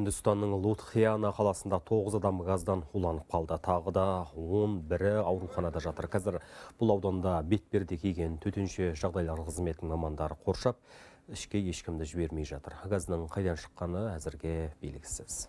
Үндістанның Лутхиана қаласында 9 адам газдан уланып қалды. Тағы да 11-і ауруханада жатыр. Қазір бұл ауданда бетберді киген төтінші жағдайлар қызметінің мамандары қоршап, ішке ешкімді жібермей жатыр. Газдың қайдан шыққаны әзірге белгісіз.